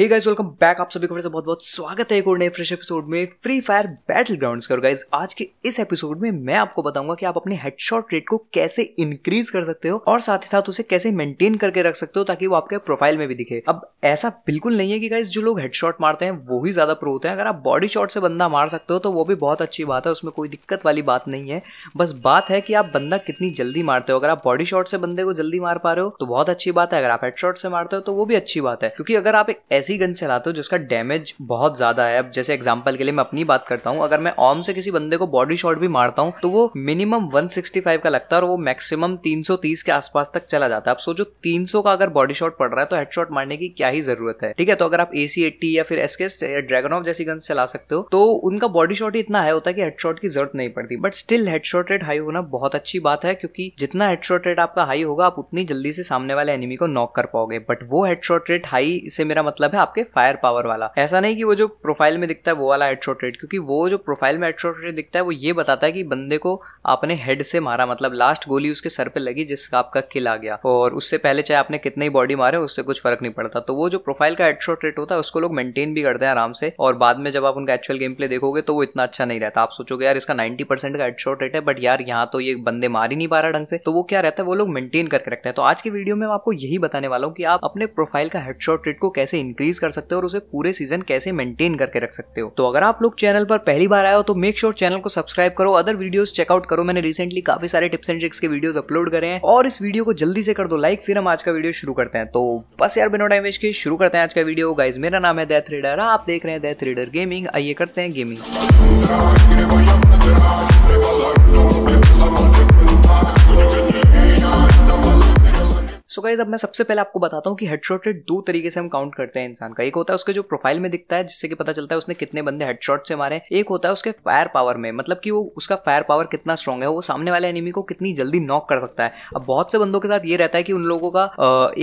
hey guys welcome back आप सभी को फिर से बहुत बहुत स्वागत है एक और नए फ्रेश एपिसोड में फ्री फायर बैटल ग्राउंड करो गाइस आज के इस एपिसोड में मैं आपको बताऊंगा कि आप अपने हेडशॉट रेट को कैसे इंक्रीज कर सकते हो और साथ ही साथ उसे कैसे मेंटेन करके रख सकते हो ताकि वो आपके प्रोफाइल में भी दिखे अब ऐसा बिल्कुल नहीं है कि गाइस जो लोग हेडशॉट मारते हैं वो ही ज्यादा प्रो होते हैं अगर आप बॉडी शॉट से बंदा मार सकते हो तो वो भी बहुत अच्छी बात है उसमें कोई दिक्कत वाली बात नहीं है बस बात है कि आप बंदा कितनी जल्दी मारते हो अगर आप बॉडी शॉट से बंदे को जल्दी मार पा रहे हो तो बहुत अच्छी बात है अगर आप हेड से मारते हो तो वो भी अच्छी बात है क्योंकि अगर आप ऐसे ऐसी गन चलाता हूँ जिसका डैमेज बहुत ज़्यादा है अब जैसे एग्जाम्पल के लिए मैं अपनी बात करता हूँ अगर मैं ऑम से किसी बंदे को बॉडी शॉट भी मारता हूँ तो वो मिनिमम वन का लगता है और वो मैक्सिमम तीन के आसपास तक चला जाता है अब सोचो तीन का अगर बॉडी शॉट पड़ रहा है तो हेडशॉट मारने की क्या ही जरूरत है ठीक है तो अगर आप एसी एट्टी या फिर एसके ड्रैगन ऑफ जैसी गन चला सकते हो तो उनका बॉडी शॉट ही इतना हाई होता है कि हेडशॉट की जरूरत नहीं पड़ती but still headshot rate high होना बहुत अच्छी बात है क्योंकि जितना हेडशॉट रेट आपका हाई होगा आप उतनी जल्दी से सामने वाले एनिमी को नॉक कर पाओगे बट वो हेडशॉट रेट हाई से मेरा मतलब है है आपके फायर पावर वाला ऐसा नहीं कि वो जो प्रोफाइल में दिखता है वो वाला हेडशॉट रेट क्योंकि वो जो प्रोफाइल में हेडशॉट रेट दिखता है वो ये बताता है कि बंदे को आपने हेड से मारा मतलब लास्ट गोली उसके सर पे लगी जिसका आपका किल आ गया और उससे पहले चाहे आपने कितने ही बॉडी मारे उससे कुछ फर्क नहीं पड़ता तो वो जो प्रोफाइल का हेडशॉट रेट होता है उसको लोग मेंटेन भी करते हैं आराम से और बाद में जब आप उनका एक्चुअल गेम प्ले देखोगे तो वो इतना अच्छा नहीं रहता आप सोचोगे यार इसका नाइनटी परसेंट का हेडशॉट रेट है बट यार यहाँ तो ये बंदे मार ही नहीं पा रहा ढंग से तो वो क्या रहता है वो लोग मेंटेन करके रखते हैं तो आज के वीडियो में मैं आपको यही बताने वाला हूँ कि आप अपने प्रोफाइल का हेडशॉट रेट को कैसे इंक्रीज इंक्रीज कर सकते हो और उसे पूरे सीजन कैसे मेंटेन करके रख सकते हो तो अगर आप लोग चैनल पर पहली बार आए हो तो मेक श्योर चैनल को सब्सक्राइब करो अदर वीडियो चेकआउट करो मैंने रिसेंटली काफी सारे टिप्स एंड ट्रिक्स के वीडियो अपलोड करे हैं और इस वीडियो को जल्दी से कर दो लाइक फिर हम आज का वीडियो शुरू करते हैं तो बस यार बिना टाइम वेस्ट के शुरू करते हैं आज का वीडियो गाइज मेरा नाम है दैथ रीडर आप देख रहे हैं दैथ रीडर गेमिंग आइए करते हैं गेमिंग सो गाइज अब मैं सबसे पहले आपको बताता हूँ कि हेडशॉट रेट दो तरीके से हम काउंट करते हैं इंसान का एक होता है उसके जो प्रोफाइल में दिखता है जिससे कि पता चलता है उसने कितने बंदे हेडशॉट से मारे एक होता है उसके फायर पावर में मतलब कि वो उसका फायर पावर कितना स्ट्रॉग है वो सामने वाले एनिमी को कितनी जल्दी नॉक कर सकता है अब बहुत से बंदों के साथ ये रहता है कि उन लोगों का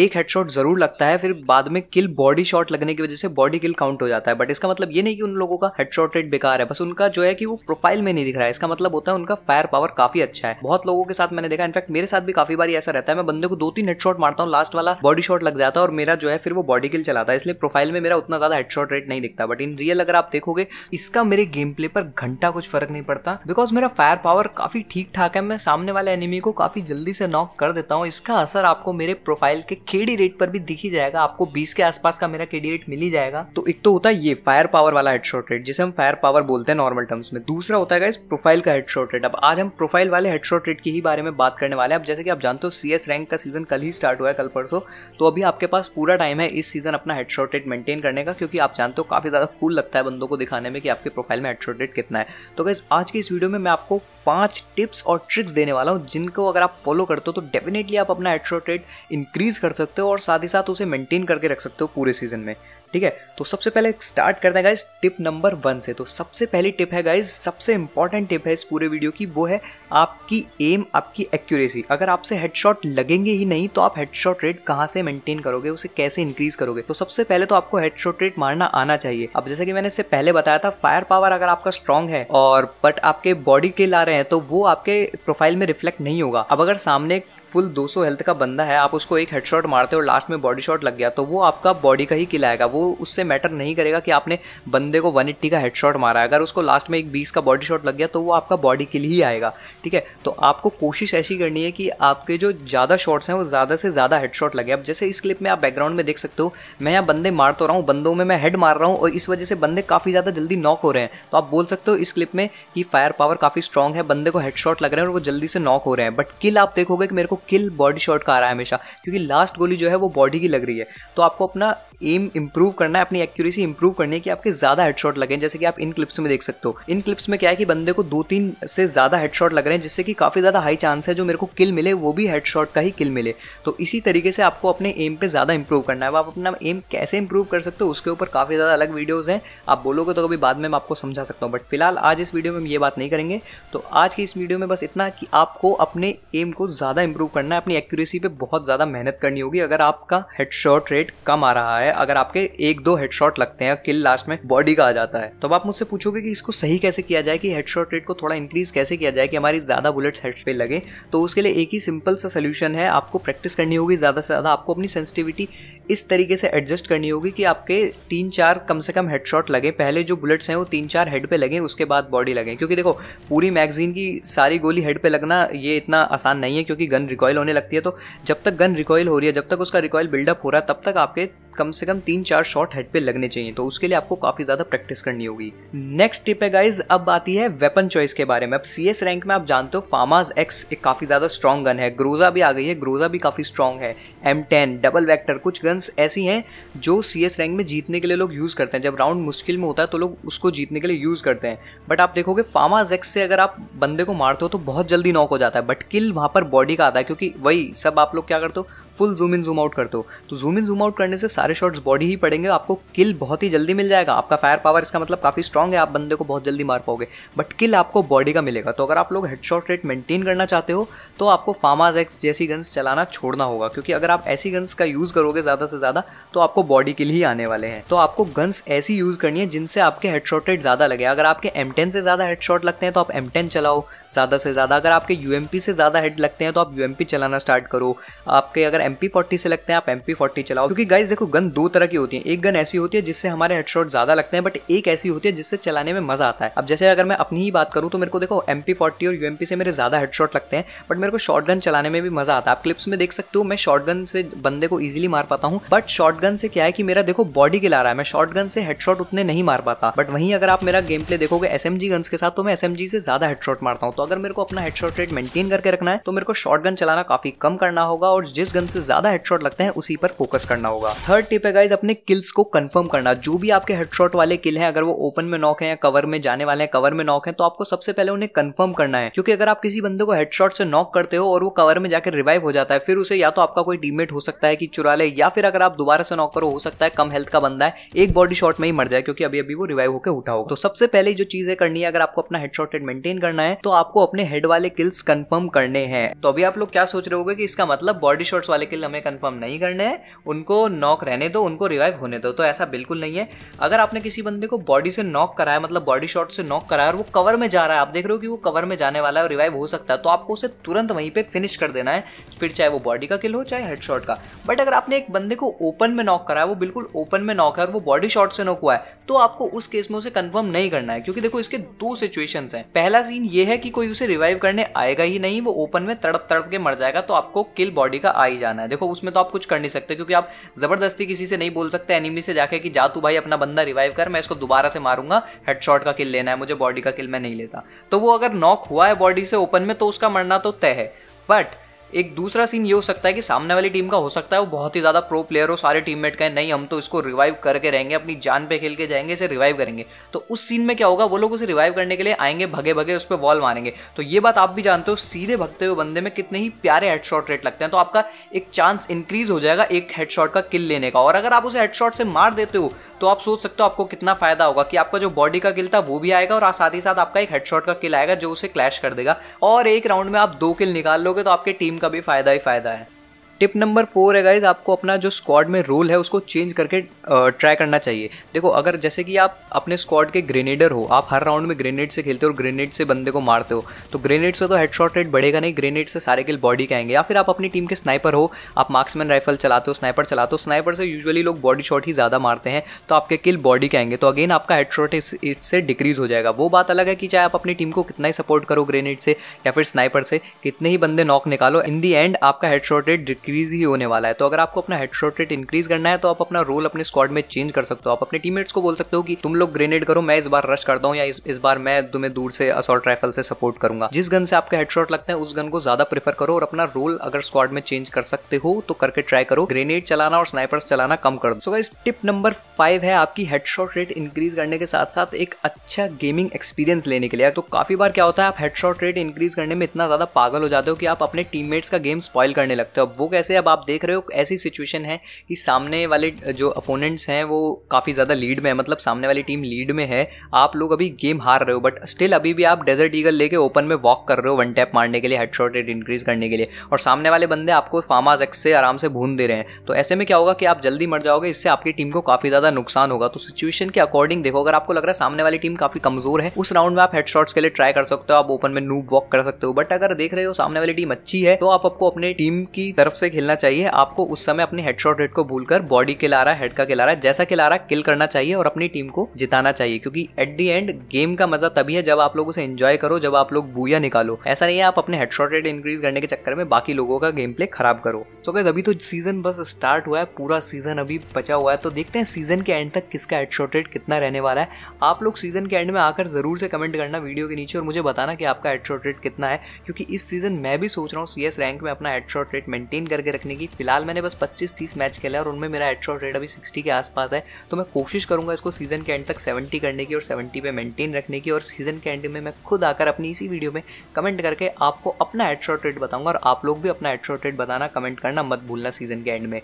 एक हेडशॉट जरूर लगता है फिर बाद में किल बॉडी शॉट लगने की वजह से बॉडी किल काउंट हो जाता है बट इसका मतलब ये नहीं कि उन लोगों का हेडशॉट रेट बेकार है बस उनका जो है कि वो प्रोफाइल में नहीं दिख रहा है इसका मतलब होता है उनका फायर पावर काफी अच्छा है बहुत लोगों के साथ मैंने देखा इनफैक्ट मेरे साथ भी काफी बार ऐसा रहता है मैं बंदे को दो तीन हेडशॉट शॉट मारता हूँ लास्ट वाला बॉडी शॉट लग जाता है और मेरा जो है फिर वो बॉडी किल चलाता है इसलिए प्रोफाइल में मेरा उतना ज्यादा हेडशॉट रेट नहीं दिखता बट इन रियल अगर आप देखोगे इसका मेरे गेम प्ले पर घंटा कुछ फर्क नहीं पड़ता बिकॉज मेरा फायर पावर काफी ठीक ठाक है मैं सामने वाले एनिमी को काफी जल्दी से नॉक कर देता हूँ इसका असर आपको मेरे प्रोफाइल के केडी रेट पर भी दिख ही जाएगा आपको बीस के आसपास का मेरा केडी रेट मिल ही जाएगा तो एक तो होता है ये फायर पावर वाला हेडशॉट रेट जिसे हम फायर पावर बोलते हैं नॉर्मल टर्म्स में दूसरा होता है इस प्रोफाइल का हेडशॉट रेट अब आज हम प्रोफाइल वाले हेडशॉट रेट के ही बारे में बात करने वाले हैं अब जैसे कि आप जानते हो सीएस रैंक का सीजन कल ही स्टार्ट स्टार्ट हुआ है कल परसों तो अभी आपके पास पूरा टाइम है इस सीज़न अपना हेडशॉट रेट मेंटेन करने का क्योंकि आप जानते हो काफ़ी ज़्यादा कूल लगता है बंदों को दिखाने में कि आपके प्रोफाइल में हेडशॉट रेट कितना है तो गैस आज की इस वीडियो में मैं आपको पांच टिप्स और ट्रिक्स देने वाला हूँ जिनको अगर आप फॉलो करते हो तो डेफिनेटली आप अपना हेडशॉट रेट इंक्रीज़ कर सकते हो और साथ ही साथ उसे मेंटेन करके रख सकते हो पूरे सीज़न में ठीक है तो सबसे पहले स्टार्ट करते हैं गाइज टिप नंबर वन से तो सबसे पहली टिप है गाइज सबसे इंपॉर्टेंट टिप है इस पूरे वीडियो की वो है आपकी एम आपकी एक्यूरेसी अगर आपसे हेडशॉट लगेंगे ही नहीं तो आप हेडशॉट रेट कहाँ से मेंटेन करोगे उसे कैसे इंक्रीज करोगे तो सबसे पहले तो आपको हेडशॉट रेट मारना आना चाहिए अब जैसे कि मैंने इससे पहले बताया था फायर पावर अगर आपका स्ट्रांग है और बट आपके बॉडी के ला रहे हैं तो वो आपके प्रोफाइल में रिफ्लेक्ट नहीं होगा अब अगर सामने फुल 200 हेल्थ का बंदा है आप उसको एक हेडशॉट मारते हो और लास्ट में बॉडी शॉट लग गया तो वो आपका बॉडी का ही किलाएगा वो उससे मैटर नहीं करेगा कि आपने बंदे को वन का हेडशॉट मारा है अगर उसको लास्ट में एक बीस का बॉडी शॉट लग गया तो वो आपका बॉडी किल ही आएगा ठीक है तो आपको कोशिश ऐसी करनी है कि आपके जो ज़्यादा शॉट्स हैं वो ज़्यादा से ज़्यादा हेडशॉट लगे अब जैसे इस क्लिप में आप बैकग्राउंड में देख सकते हो मैं यहाँ बंदे मार तो रहा हूँ बंदों में मैं हेड मार रहा हूँ और इस वजह से बंदे काफ़ी ज़्यादा जल्दी नॉक हो रहे हैं तो आप बोल सकते हो इस क्लिप में कि फायर पावर काफ़ी स्ट्रॉग है बंदे को हेडशॉट लग रहे हैं और वो जल्दी से नॉक हो रहे हैं बट किल आप देखोगे कि मेरे को किल बॉडी शॉट का आ रहा है हमेशा क्योंकि लास्ट गोली जो है वो बॉडी की लग रही है तो आपको अपना एम इंप्रूव करना है अपनी एक्यूरेसी इंप्रूव करनी है कि आपके ज्यादा हेडशॉट लगे जैसे कि आप इन क्लिप्स में देख सकते हो इन क्लिप्स में क्या है कि बंदे को दो तीन से ज्यादा हेडशॉट लग रहे हैं जिससे कि काफी ज्यादा हाई चांस है जो मेरे को किल मिले वो भी हेडशॉट का ही किल मिले तो इसी तरीके से आपको अपने एम पे ज्यादा इंप्रूव करना है आप अपना एम कैसे इंप्रूव कर सकते हो उसके ऊपर काफी ज्यादा अलग वीडियोज हैं आप बोलोगे तो कभी बाद में मैं आपको समझा सकता हूँ बट फिलहाल आज इस वीडियो में हम ये बात नहीं करेंगे तो आज की इस वीडियो में बस इतना कि आपको अपने एम को ज्यादा इंप्रूव करना है अपनी एक्यूरेसी पर बहुत ज्यादा मेहनत करनी होगी अगर आपका हेडशॉट रेट कम आ रहा है है अगर आपके एक दो हेडशॉट लगते हैं किल लास्ट में बॉडी का आ जाता है तो अब आप मुझसे पूछोगे कि इसको सही कैसे किया जाए कि हेडशॉट रेट को थोड़ा इंक्रीज कैसे किया जाए कि हमारी ज़्यादा बुलेट्स हेड पे लगे तो उसके लिए एक ही सिंपल सा सोल्यूशन है आपको प्रैक्टिस करनी होगी ज़्यादा से ज़्यादा आपको अपनी सेंसिटिविटी इस तरीके से एडजस्ट करनी होगी कि आपके तीन चार कम से कम हेडशॉट लगे पहले जो बुलेट्स हैं वो तीन चार हेड पे लगे उसके बाद बॉडी लगे क्योंकि देखो पूरी मैगजीन की सारी गोली हेड पे लगना ये इतना आसान नहीं है क्योंकि गन रिकॉयल होने लगती है तो जब तक गन रिकॉयल हो रही है जब तक उसका रिकॉयल बिल्डअप हो रहा है तब तक आपके कम से कम तीन चार शॉट हेड पे लगने चाहिए तो उसके लिए आपको काफी ज्यादा प्रैक्टिस करनी होगी नेक्स्ट टिप है गाइज अब आती है वेपन चॉइस के बारे में अब सी रैंक में आप जानते हो फार्माज एक्स एक काफी ज्यादा स्ट्रॉन्ग गन है ग्रोजा भी आ गई है ग्रोजा भी काफी स्ट्रॉन्ग है एम टेन डबल वैक्टर कुछ गन्स ऐसी हैं जो सी रैंक में जीतने के लिए लोग यूज करते हैं जब राउंड मुश्किल में होता है तो लोग उसको जीतने के लिए यूज करते हैं बट आप देखोगे फार्माज एक्स से अगर आप बंदे को मारते हो तो बहुत जल्दी नॉक हो जाता है बट किल वहां पर बॉडी का आता है क्योंकि वही सब आप लोग क्या करते हो full zoom in zoom out करते हो तो जूम इन जूम आउट करने से सारे शॉट्स बॉडी ही पड़ेंगे आपको किल बहुत ही जल्दी मिल जाएगा आपका फायर पावर इसका मतलब काफ़ी स्ट्रॉग है आप बंदे को बहुत जल्दी मार पाओगे बट किल आपको बॉडी का मिलेगा तो अगर आप लोग हेड शॉट रेट मेंटेन करना चाहते हो तो आपको फार्माज एक्स जैसी गन्स चलाना छोड़ना होगा क्योंकि अगर आप ऐसी गन्स का यूज़ करोगे ज़्यादा से ज़्यादा तो आपको बॉडी किल ही आने वाले हैं तो आपको गन्स ऐसी यूज़ करनी है जिनसे आपके हेड शॉट रेट ज़्यादा लगे अगर आपके एम से ज़्यादा शॉट लगते हैं तो आप एम चलाओ ज़्यादा से ज़्यादा अगर आपके यू से ज़्यादा हेड लगते हैं तो आप यू चलाना स्टार्ट करो आपके अगर एम पी से आप एम पी चलाओ क्योंकि गाइज देखो गन दो तरह की होती है एक गन ऐसी होती है जिससे हमारे हेडशॉट ज्यादा लगते हैं बट एक ऐसी होती है जिससे चलाने में मजा आता है अब जैसे अगर मैं अपनी ही बात करूँ तो मेरे को देखो एम पी और यू से मेरे ज्यादा हेडशॉट लगते हैं बट मेरे को शॉर्ट गन चलाने में भी मजा आता है आप क्लिप्स में देख सकते हो मैं शॉर्ट गन से बंदे को इजिली मार पाता हूँ बट शॉर्ट गन से क्या है कि मेरा देखो बॉडी गिला रहा है मैं शॉर्ट गन से हेडशॉट उतने नहीं मार पाता बट वहीं अगर आप मेरा गेम प्ले देखोगे एस गन्स के साथ तो मैं एस से ज्यादा हेडशॉट मारता हूँ तो अगर मेरे को अपना हेडशॉट रेट मेंटेन करके रखना है तो मेरे को शॉर्ट गन चलाना काफी कम करना होगा और जिस गन से से ज्यादा हेडशॉट लगते हैं उसी पर फोकस करना होगा थर्ड टिप है गाइज अपने किल्स को कंफर्म करना जो भी आपके हेडशॉट वाले किल हैं अगर वो ओपन में नॉक है या कवर में जाने वाले हैं कवर में नॉक है तो आपको सबसे पहले उन्हें कंफर्म करना है क्योंकि अगर आप किसी बंदे को हेडशॉट से नॉक करते हो और वो कवर में जाकर रिवाइव हो जाता है फिर उसे या तो आपका कोई टीममेट हो सकता है कि चुरा ले या फिर अगर आप दोबारा से नॉक करो हो सकता है कम हेल्थ का बंदा है एक बॉडी शॉट में ही मर जाए क्योंकि अभी अभी वो रिवाइव होकर उठा हो तो सबसे पहले जो चीजें करनी है अगर आपको अपना हेडशॉट रेट मेंटेन करना है तो आपको अपने हेड वाले किल्स कंफर्म करने हैं तो अभी आप लोग क्या सोच रहे हो कि इसका मतलब बॉडी शॉट्स वाले किल हमें कंफर्म नहीं करने हैं उनको नॉक रहने दो उनको रिवाइव होने दो तो ऐसा बिल्कुल नहीं है अगर आपने किसी बंदे को बॉडी से नॉक कराया मतलब बॉडी शॉट से नॉक कराया और वो कवर में जा रहा है आप देख रहे हो कि वो कवर में जाने वाला है और रिवाइव हो सकता है तो आपको उसे तुरंत वहीं पर फिनिश कर देना है फिर चाहे वो बॉडी का किल हो चाहे हेड शॉट का बट अगर आपने एक बंदे को ओपन में नॉक कराया वो बिल्कुल ओपन में नॉक है और वो बॉडी शॉट से नॉक हुआ है तो आपको उस केस में उसे कन्फर्म नहीं करना है क्योंकि देखो इसके दो सिचुएशन है पहला सीन ये है कि कोई उसे रिवाइव करने आएगा ही नहीं वो ओपन में तड़प तड़प के मर जाएगा तो आपको किल बॉडी का आ ही जाना जाना है देखो उसमें तो आप कुछ कर नहीं सकते क्योंकि आप जबरदस्ती किसी से नहीं बोल सकते एनिमी से जाके कि जा तू भाई अपना बंदा रिवाइव कर मैं इसको दोबारा से मारूंगा हेडशॉट का किल लेना है मुझे बॉडी का किल मैं नहीं लेता तो वो अगर नॉक हुआ है बॉडी से ओपन में तो उसका मरना तो तय है बट एक दूसरा सीन ये हो सकता है कि सामने वाली टीम का हो सकता है वो बहुत ही ज़्यादा प्रो प्लेयर हो सारे टीममेट कहें नहीं हम तो इसको रिवाइव करके रहेंगे अपनी जान पे खेल के जाएंगे इसे रिवाइव करेंगे तो उस सीन में क्या होगा वो लोग उसे रिवाइव करने के लिए आएंगे भगे भगे उस पर बॉल मारेंगे तो ये बात आप भी जानते हो सीधे भगते हुए बंदे में कितने ही प्यारे हेडशॉट रेट लगते हैं तो आपका एक चांस इंक्रीज हो जाएगा एक हेडशॉट का किल लेने का और अगर आप उसे हेडशॉट से मार देते हो तो आप सोच सकते हो आपको कितना फायदा होगा कि आपका जो बॉडी का किल था वो भी आएगा और साथ ही साथ आपका एक हेडशॉट का किल आएगा जो उसे क्लैश कर देगा और एक राउंड में आप दो किल निकाल लोगे तो आपके टीम का भी फायदा ही फायदा है टिप नंबर फोर है गाइज आपको अपना जो स्क्वाड में रोल है उसको चेंज करके ट्राई करना चाहिए देखो अगर जैसे कि आप अपने स्क्वाड के ग्रेनेडर हो आप हर राउंड में ग्रेनेड से खेलते हो और ग्रेनेड से बंदे को मारते हो तो ग्रेनेड से तो हेडशॉट रेट बढ़ेगा नहीं ग्रेनेड से सारे किल बॉडी के आएंगे या फिर आप अपनी टीम के स्नाइपर हो आप मार्क्समैन राइफल चलाते हो स्नाइपर चलाते हो स्नाइपर से यूजुअली लोग बॉडी शॉट ही ज़्यादा मारते हैं तो आपके किल बॉडी के आएंगे तो अगेन आपका हेड शॉट इससे डिक्रीज़ हो जाएगा वो बात अलग है कि चाहे आप अपनी टीम को कितना ही सपोर्ट करो ग्रेनेड से या फिर स्नाइपर से कितने ही बंदे नॉक निकालो इन दी एंड आपका हेड शॉट रेट इंक्रीज ही होने वाला है तो अगर आपको अपना हेडशॉट रेट इंक्रीज करना है तो आप अपना रोल अपने स्क्वाड में चेंज कर सकते हो आप अपने टीममेट्स को बोल सकते हो कि तुम लोग ग्रेनेड करो मैं इस बार रश करता हूँ या इस, इस बार मैं तुम्हें दूर से असॉल्ट राइफल से सपोर्ट करूंगा जिस गन से आपका हेडशॉट लगता है उस गन को ज्यादा प्रेफर करो और अपना रोल अगर स्क्वाड में चेंज कर सकते हो तो करके ट्राई करो ग्रेनेड चलाना और स्नाइपर्स चलाना कम कर दो so guys tip number five है आपकी हेडशॉट रेट इंक्रीज करने के साथ साथ एक अच्छा गेमिंग एक्सपीरियंस लेने के लिए तो काफी बार क्या होता है आप हेडशॉट रेट इंक्रीज करने में इतना ज्यादा पागल हो जाते हो कि आप अपने टीममेट्स का गेम स्पॉइल करने लगते हो अब वो वैसे अब आप देख रहे हो ऐसी सिचुएशन है कि सामने वाले जो अपोनेंट्स हैं वो काफ़ी ज़्यादा लीड में है मतलब सामने वाली टीम लीड में है आप लोग अभी गेम हार रहे हो बट स्टिल अभी भी आप डेजर्ट ईगल लेके ओपन में वॉक कर रहे हो वन टैप मारने के लिए हेड शॉट रेट इंक्रीज करने के लिए और सामने वाले बंदे आपको फार्माज एक्स से आराम से भून दे रहे हैं तो ऐसे में क्या होगा कि आप जल्दी मर जाओगे इससे आपकी टीम को काफ़ी ज़्यादा नुकसान होगा तो सिचुएशन के अकॉर्डिंग देखो अगर आपको लग रहा है सामने वाली टीम काफ़ी कमज़ोर है उस राउंड में आप हेड के लिए ट्राई कर सकते हो आप ओपन में नूब वॉक कर सकते हो बट अगर देख रहे हो सामने वाली टीम अच्छी है तो आप आपको अपने टीम की तरफ से से खेलना चाहिए आपको उस समय अपने हेडशॉट रेट को भूलकर बॉडी खिला रहा है हेड का खिला रहा है जैसा खिला रहा है किल करना चाहिए और अपनी टीम को जिताना चाहिए क्योंकि एट दी एंड गेम का मजा तभी है जब आप लोग उसे एंजॉय करो जब आप लोग बूया निकालो ऐसा नहीं है आप अपने हेडशॉट रेट इंक्रीज करने के चक्कर में बाकी लोगों का गेम प्ले खराब करो सो गैस अभी तो सीजन बस स्टार्ट हुआ है पूरा सीजन अभी बचा हुआ है तो देखते हैं सीजन के एंड तक किसका हेडशॉट रेट कितना रहने वाला है आप लोग सीजन के एंड में आकर जरूर से कमेंट करना वीडियो के नीचे और मुझे बताना कि आपका हेडशॉट रेट कितना है क्योंकि इस सीजन मैं भी सोच रहा हूँ सीएस रैंक में अपना हेडशॉट रेट मेंटेन कर करके रखने की फिलहाल मैंने बस 25-30 मैच खेला है और उनमें मेरा हेडशॉट रेट अभी 60 के आसपास है तो मैं कोशिश करूंगा इसको सीजन के एंड तक 70 करने की और 70 पे मेंटेन रखने की और सीजन के एंड में मैं खुद आकर अपनी इसी वीडियो में कमेंट करके आपको अपना हेडशॉट रेट बताऊंगा और आप लोग भी अपना हेडशॉट रेट बताना कमेंट करना मत भूलना सीजन के एंड में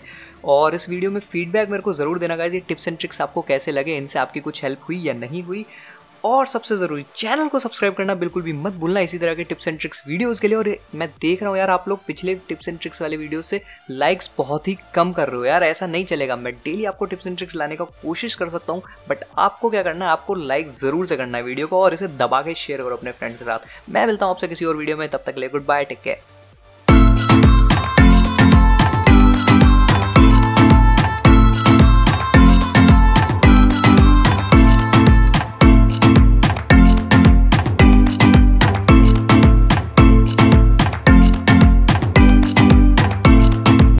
और इस वीडियो में फीडबैक मेरे को ज़रूर देना गाइज ये टिप्स एंड ट्रिक्स आपको कैसे लगे इनसे आपकी कुछ हेल्प हुई या नहीं हुई और सबसे ज़रूरी चैनल को सब्सक्राइब करना बिल्कुल भी मत भूलना इसी तरह के टिप्स एंड ट्रिक्स वीडियो के लिए और मैं देख रहा हूँ यार आप लोग पिछले टिप्स एंड ट्रिक्स वाले वीडियो से लाइक्स बहुत ही कम कर रहे हो यार ऐसा नहीं चलेगा मैं डेली आपको टिप्स एंड ट्रिक्स लाने का कोशिश कर सकता हूँ बट आपको क्या करना है आपको लाइक ज़रूर से करना है वीडियो को और इसे दबा के शेयर करो अपने फ्रेंड के साथ मैं मिलता हूँ आपसे किसी और वीडियो में तब तक ले गुड बाय टेक केयर